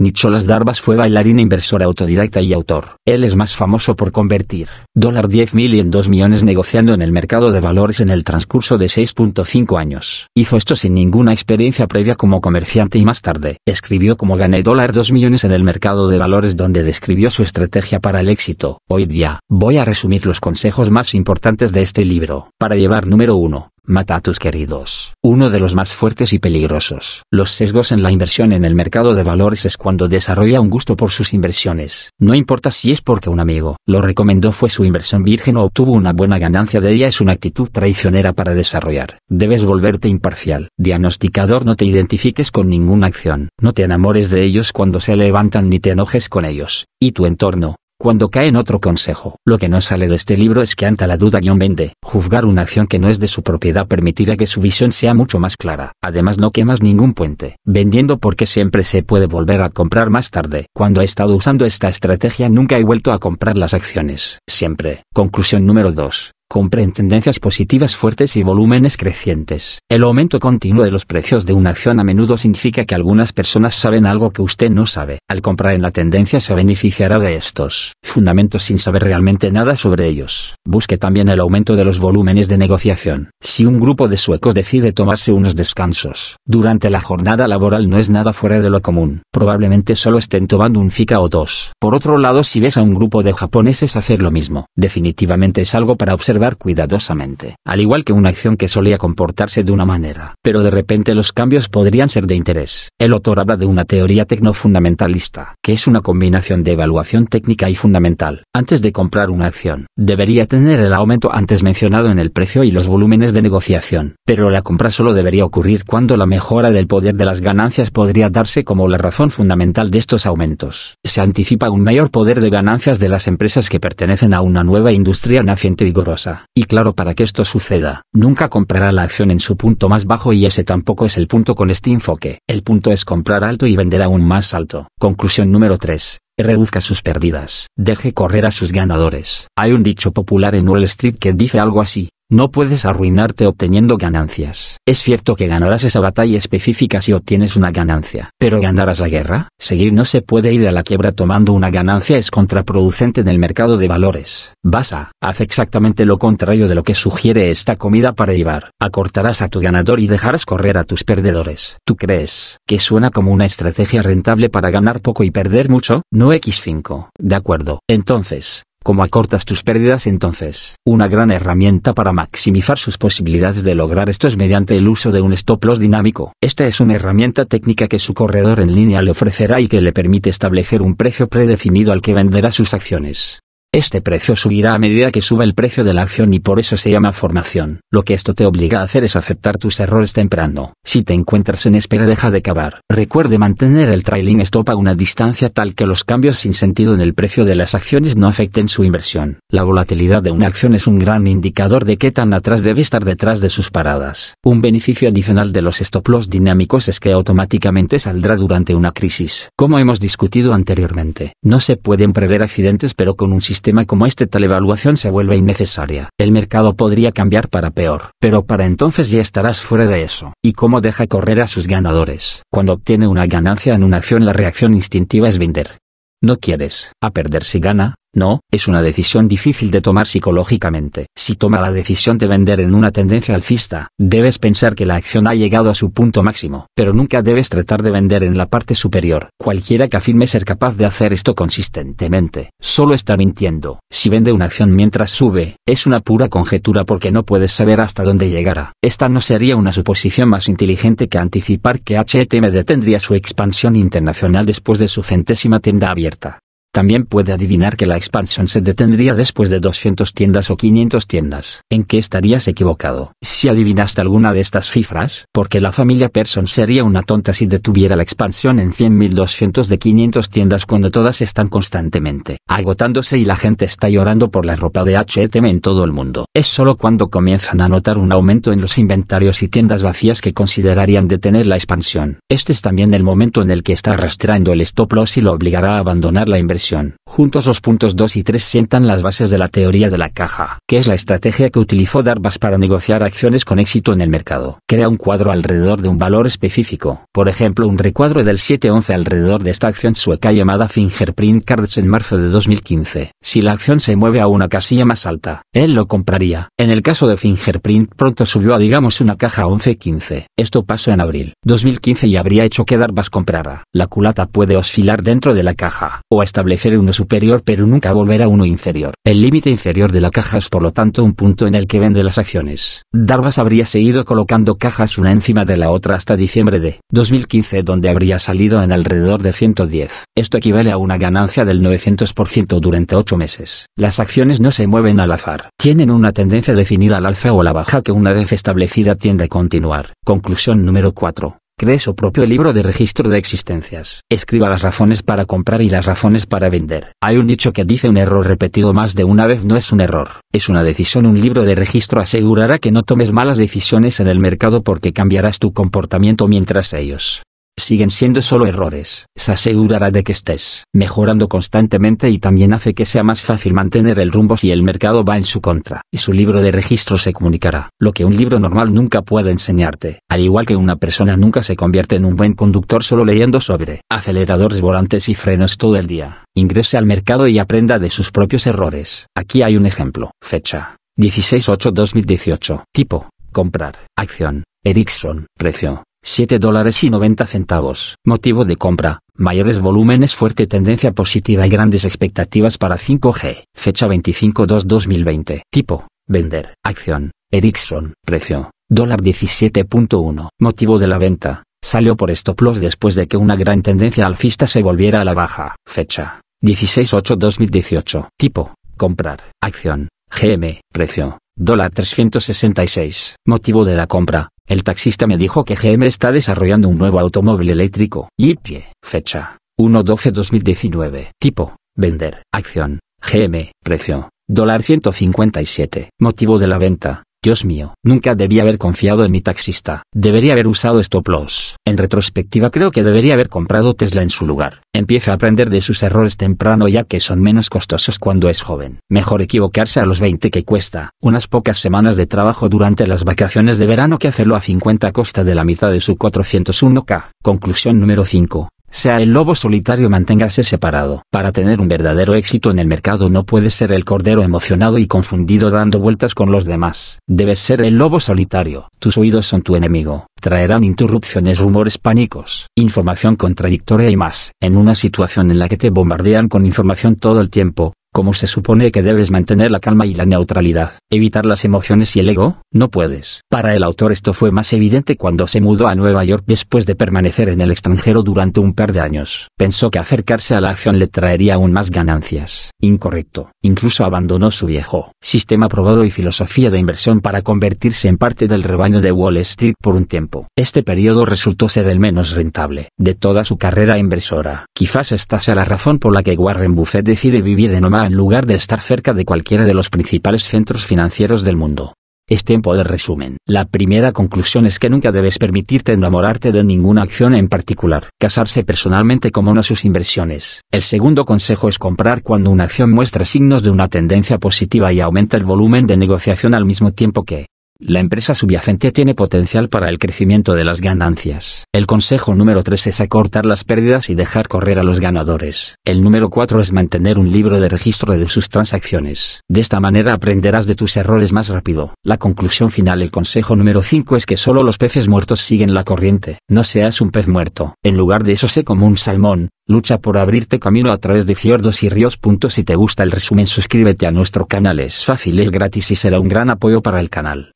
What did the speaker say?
Nicholas Darvas fue bailarina inversora autodidacta y autor. Él es más famoso por convertir dólar $10 mil en 2 millones negociando en el mercado de valores en el transcurso de 6.5 años. Hizo esto sin ninguna experiencia previa como comerciante y más tarde escribió como gané dólar $2 millones en el mercado de valores donde describió su estrategia para el éxito. Hoy día voy a resumir los consejos más importantes de este libro. Para llevar número 1. Mata a tus queridos. Uno de los más fuertes y peligrosos. Los sesgos en la inversión en el mercado de valores es cuando desarrolla un gusto por sus inversiones. No importa si es porque un amigo lo recomendó fue su inversión virgen o obtuvo una buena ganancia de ella es una actitud traicionera para desarrollar. Debes volverte imparcial. Diagnosticador no te identifiques con ninguna acción. No te enamores de ellos cuando se levantan ni te enojes con ellos. Y tu entorno, cuando cae en otro consejo. Lo que no sale de este libro es que ante la duda John vende. Juzgar una acción que no es de su propiedad permitirá que su visión sea mucho más clara. Además no quemas ningún puente. Vendiendo porque siempre se puede volver a comprar más tarde. Cuando he estado usando esta estrategia nunca he vuelto a comprar las acciones. Siempre. Conclusión número 2 compren tendencias positivas fuertes y volúmenes crecientes. El aumento continuo de los precios de una acción a menudo significa que algunas personas saben algo que usted no sabe. Al comprar en la tendencia se beneficiará de estos fundamentos sin saber realmente nada sobre ellos. Busque también el aumento de los volúmenes de negociación. Si un grupo de suecos decide tomarse unos descansos durante la jornada laboral no es nada fuera de lo común. Probablemente solo estén tomando un fika o dos. Por otro lado, si ves a un grupo de japoneses hacer lo mismo, definitivamente es algo para observar cuidadosamente, al igual que una acción que solía comportarse de una manera, pero de repente los cambios podrían ser de interés. El autor habla de una teoría tecnofundamentalista, que es una combinación de evaluación técnica y fundamental. Antes de comprar una acción, debería tener el aumento antes mencionado en el precio y los volúmenes de negociación, pero la compra solo debería ocurrir cuando la mejora del poder de las ganancias podría darse como la razón fundamental de estos aumentos. Se anticipa un mayor poder de ganancias de las empresas que pertenecen a una nueva industria naciente vigorosa y claro, para que esto suceda, nunca comprará la acción en su punto más bajo y ese tampoco es el punto con este enfoque. El punto es comprar alto y vender aún más alto. Conclusión número 3 reduzca sus pérdidas, deje correr a sus ganadores. Hay un dicho popular en Wall Street que dice algo así, no puedes arruinarte obteniendo ganancias. Es cierto que ganarás esa batalla específica si obtienes una ganancia, pero ganarás la guerra. Seguir no se puede ir a la quiebra tomando una ganancia es contraproducente en el mercado de valores. Basa, haz exactamente lo contrario de lo que sugiere esta comida para llevar. Acortarás a tu ganador y dejarás correr a tus perdedores. ¿Tú crees que suena como una estrategia rentable para ganar poco y perder mucho? No X5. De acuerdo. Entonces, como acortas tus pérdidas entonces? Una gran herramienta para maximizar sus posibilidades de lograr esto es mediante el uso de un stop loss dinámico. Esta es una herramienta técnica que su corredor en línea le ofrecerá y que le permite establecer un precio predefinido al que venderá sus acciones. Este precio subirá a medida que suba el precio de la acción y por eso se llama formación. Lo que esto te obliga a hacer es aceptar tus errores temprano. Si te encuentras en espera deja de cavar. Recuerde mantener el trailing stop a una distancia tal que los cambios sin sentido en el precio de las acciones no afecten su inversión. La volatilidad de una acción es un gran indicador de qué tan atrás debe estar detrás de sus paradas. Un beneficio adicional de los stop loss dinámicos es que automáticamente saldrá durante una crisis. Como hemos discutido anteriormente, no se pueden prever accidentes pero con un sistema como este tal evaluación se vuelve innecesaria. El mercado podría cambiar para peor, pero para entonces ya estarás fuera de eso. ¿Y cómo deja correr a sus ganadores? Cuando obtiene una ganancia en una acción la reacción instintiva es vender. No quieres, a perder si gana, no, es una decisión difícil de tomar psicológicamente. Si toma la decisión de vender en una tendencia alcista, debes pensar que la acción ha llegado a su punto máximo, pero nunca debes tratar de vender en la parte superior. Cualquiera que afirme ser capaz de hacer esto consistentemente, solo está mintiendo. Si vende una acción mientras sube, es una pura conjetura porque no puedes saber hasta dónde llegará. Esta no sería una suposición más inteligente que anticipar que HTM detendría su expansión internacional después de su centésima tienda abierta. También puede adivinar que la expansión se detendría después de 200 tiendas o 500 tiendas. ¿En qué estarías equivocado? Si adivinaste alguna de estas cifras, porque la familia Person sería una tonta si detuviera la expansión en 100.200 de 500 tiendas cuando todas están constantemente agotándose y la gente está llorando por la ropa de htm en todo el mundo. Es solo cuando comienzan a notar un aumento en los inventarios y tiendas vacías que considerarían detener la expansión. Este es también el momento en el que está arrastrando el stop loss y lo obligará a abandonar la inversión Juntos los puntos 2 y 3 sientan las bases de la teoría de la caja, que es la estrategia que utilizó Darvas para negociar acciones con éxito en el mercado. Crea un cuadro alrededor de un valor específico, por ejemplo un recuadro del 7-11 alrededor de esta acción sueca llamada Fingerprint Cards en marzo de 2015. Si la acción se mueve a una casilla más alta, él lo compraría. En el caso de Fingerprint pronto subió a digamos una caja 11-15. Esto pasó en abril 2015 y habría hecho que Darvas comprara. La culata puede oscilar dentro de la caja, o establecer establecer uno superior pero nunca volver a uno inferior. El límite inferior de la caja es por lo tanto un punto en el que vende las acciones. Darvas habría seguido colocando cajas una encima de la otra hasta diciembre de 2015 donde habría salido en alrededor de 110. Esto equivale a una ganancia del 900% durante 8 meses. Las acciones no se mueven al azar. Tienen una tendencia definida al alza o a la baja que una vez establecida tiende a continuar. Conclusión número 4 cree su propio libro de registro de existencias. Escriba las razones para comprar y las razones para vender. Hay un dicho que dice un error repetido más de una vez no es un error, es una decisión. Un libro de registro asegurará que no tomes malas decisiones en el mercado porque cambiarás tu comportamiento mientras ellos siguen siendo solo errores. Se asegurará de que estés mejorando constantemente y también hace que sea más fácil mantener el rumbo si el mercado va en su contra. Y su libro de registro se comunicará, lo que un libro normal nunca puede enseñarte. Al igual que una persona nunca se convierte en un buen conductor solo leyendo sobre aceleradores, volantes y frenos todo el día. Ingrese al mercado y aprenda de sus propios errores. Aquí hay un ejemplo. Fecha. 16-8-2018. Tipo. Comprar. Acción. Ericsson. Precio. 7 dólares y 90 centavos. Motivo de compra, mayores volúmenes, fuerte tendencia positiva y grandes expectativas para 5G. Fecha 25 2020 Tipo, vender. Acción, Ericsson. Precio, dólar 17.1. Motivo de la venta, salió por stop loss después de que una gran tendencia alcista se volviera a la baja. Fecha, 16-8-2018. Tipo, comprar. Acción, GM. Precio, dólar 366. Motivo de la compra, el taxista me dijo que GM está desarrollando un nuevo automóvil eléctrico. pie. Fecha. 1-12-2019. Tipo. Vender. Acción. GM. Precio. Dólar 157. Motivo de la venta. Dios mío, nunca debía haber confiado en mi taxista. Debería haber usado Stop Loss. En retrospectiva creo que debería haber comprado Tesla en su lugar. Empieza a aprender de sus errores temprano ya que son menos costosos cuando es joven. Mejor equivocarse a los 20 que cuesta unas pocas semanas de trabajo durante las vacaciones de verano que hacerlo a 50 a costa de la mitad de su 401k. Conclusión número 5 sea el lobo solitario manténgase separado. Para tener un verdadero éxito en el mercado no puede ser el cordero emocionado y confundido dando vueltas con los demás. Debes ser el lobo solitario. Tus oídos son tu enemigo. Traerán interrupciones, rumores pánicos, información contradictoria y más. En una situación en la que te bombardean con información todo el tiempo, como se supone que debes mantener la calma y la neutralidad, evitar las emociones y el ego, no puedes. Para el autor esto fue más evidente cuando se mudó a Nueva York después de permanecer en el extranjero durante un par de años. Pensó que acercarse a la acción le traería aún más ganancias. Incorrecto. Incluso abandonó su viejo sistema probado y filosofía de inversión para convertirse en parte del rebaño de Wall Street por un tiempo. Este periodo resultó ser el menos rentable de toda su carrera inversora. Quizás esta sea la razón por la que Warren Buffett decide vivir en Omaha en lugar de estar cerca de cualquiera de los principales centros financieros del mundo. Es tiempo de resumen. La primera conclusión es que nunca debes permitirte enamorarte de ninguna acción en particular. Casarse personalmente como una sus inversiones. El segundo consejo es comprar cuando una acción muestra signos de una tendencia positiva y aumenta el volumen de negociación al mismo tiempo que la empresa subyacente tiene potencial para el crecimiento de las ganancias. El consejo número 3 es acortar las pérdidas y dejar correr a los ganadores. El número 4 es mantener un libro de registro de sus transacciones. De esta manera aprenderás de tus errores más rápido. La conclusión final el consejo número 5 es que solo los peces muertos siguen la corriente. No seas un pez muerto. En lugar de eso sé como un salmón, lucha por abrirte camino a través de fiordos y ríos. Si te gusta el resumen suscríbete a nuestro canal es fácil, es gratis y será un gran apoyo para el canal.